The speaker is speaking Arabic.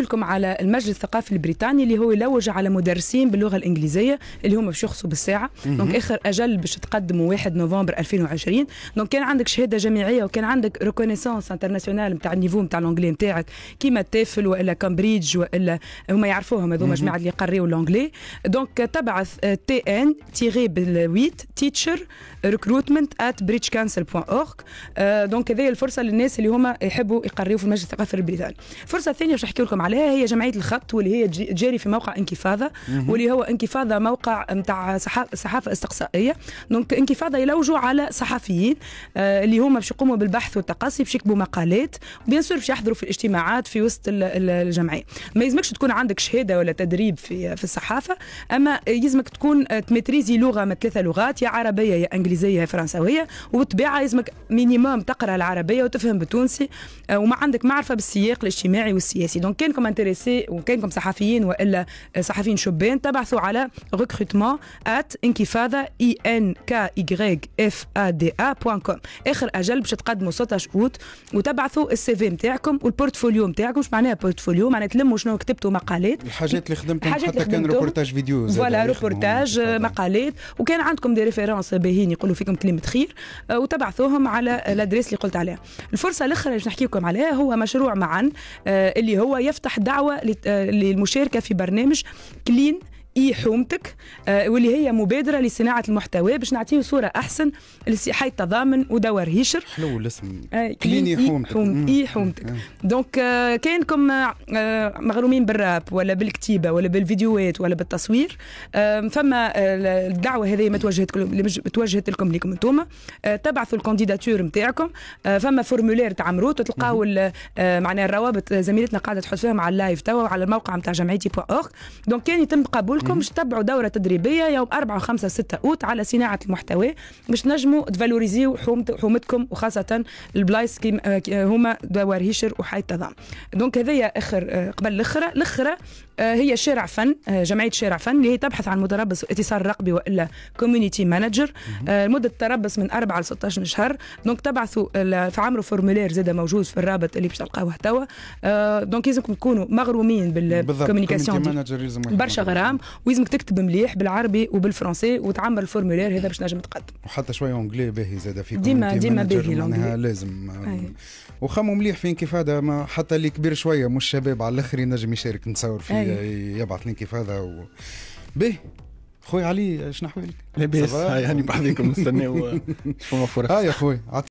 لكم على المجلس الثقافي البريطاني اللي هو يلوج على مدرسين باللغه الانجليزيه اللي هما باش يخصوا بالساعه دونك اخر اجل باش تقدموا 1 نوفمبر 2020 دونك كان عندك شهاده جامعيه وكان عندك ريكونيسونس انترناسيونال نتاع النيفو نتاع الانجلي نتاعك كيما تافل والا كامبريدج والا هما يعرفوهم هذوما جماعه اللي يقريوا الانجلي دونك تبعث آه، تي ان تيغي بال8 تيتشر ريكروتمنت ات بريتش كانسل بوان اورك دونك هذه الفرصه للناس اللي هما يحبوا يقريوا في المجلس الثقافي البريطاني الفرصه الثانيه باش نحكي لكم عليها هي جمعيه الخط واللي هي تجاري في موقع انكفاضه واللي هو انكفاضه موقع نتاع صحافه استقصائيه دونك انكفاضه يلوجوا على صحفيين آه، اللي هما باش يقوموا بالبحث والتقصي باش يكتبوا مقالات بيان سور باش يحضروا في الاجتماعات في وسط الجمعيه ما يلزمكش تكون عندك شهاده ولا تدريب في في الصحافه اما يلزمك تكون تمتريزي لغه من ثلاثه لغات يا عربيه يا انجليزيه يا فرنساويه وبالطبيعه يلزمك مينيموم تقرا العربيه وتفهم بالتونسي آه، وما عندك معرفه بالسياق الاجتماعي والسياسي دونك كان راكم انتريسي وكانكم صحفيين والا صحفيين شبان تبعثوا على ريكروتمون ات انكفاضه اي ان كا اي اف ا دي ا بوان كوم اخر اجل باش تقدموا 16 اوت وتبعثوا السي في نتاعكم والبورتفوليو نتاعكم اش معناها بورتفوليو معناها تلموا شنو كتبتوا مقالات الحاجات اللي خدمتهم حتى كان ريبورتاج فيديو فوالا ريبورتاج مقالات وكان عندكم دي ريفيرونس باهين يقولوا فيكم كلمه خير آه، وتبعثوهم على الادريس اللي قلت عليها الفرصه الاخرى اللي باش نحكي لكم عليها هو مشروع معا آه، اللي هو يفتح تفتح دعوة آه، للمشاركة في برنامج كلين اي حومتك آه واللي هي مبادره لصناعه المحتوى باش نعطيه صوره احسن حي التضامن ودور هيشر حلو الاسم آه، كليني إي حومتك حوم اي حومتك دونك آه كانكم آه مغرومين بالراب ولا بالكتيبه ولا بالفيديوهات ولا بالتصوير آه فما آه الدعوه هذه ما توجهت لكم توجهت لكم ليكم انتوما آه تبعثوا الكانديداتور نتاعكم آه فما فورمولير تعمروه تلقاو آه معناها الروابط زميلتنا قاعده تحط فيهم على اللايف توا على الموقع نتاع جمعيتي بوا دونك كان يتم قبول لكم باش دوره تدريبيه يوم 4 و 5 6 اوت على صناعه المحتوى باش نجموا تفالوريزيو حومتكم وخاصه البلايص آه، آه، هما دوار هيشر وحي التضام دونك هذايا اخر آه، قبل الاخره الاخره هي شارع فن جمعيه شارع فن اللي هي تبحث عن متربص اتصال رقبي والا كوميونيتي مانجر مده التربص من 4 ل 16 شهر دونك تبعثوا في عمرو فورمولير زاد موجود في الرابط اللي باش تلقاوه توا دونك لازمكم تكونوا مغرومين بالكوميونيكاسيون برشا غرام ويزمك تكتب مليح بالعربي وبالفرنسي وتعمل الفورمولير هذا باش نجم تقدم وحتى شويه اونجلي باهي زاد فيكم ديما ديما باهي معناها لازم أيوة. وخموا مليح في انكفاده ما حتى اللي كبير شويه مش شباب على الاخر ينجم يشارك نتصور فيه أيوة. يبعث الانكفاده و... باهي خويا علي شنو احوالك؟ لاباس هاني بحذيكم نستناو فما فرص اه يا خويا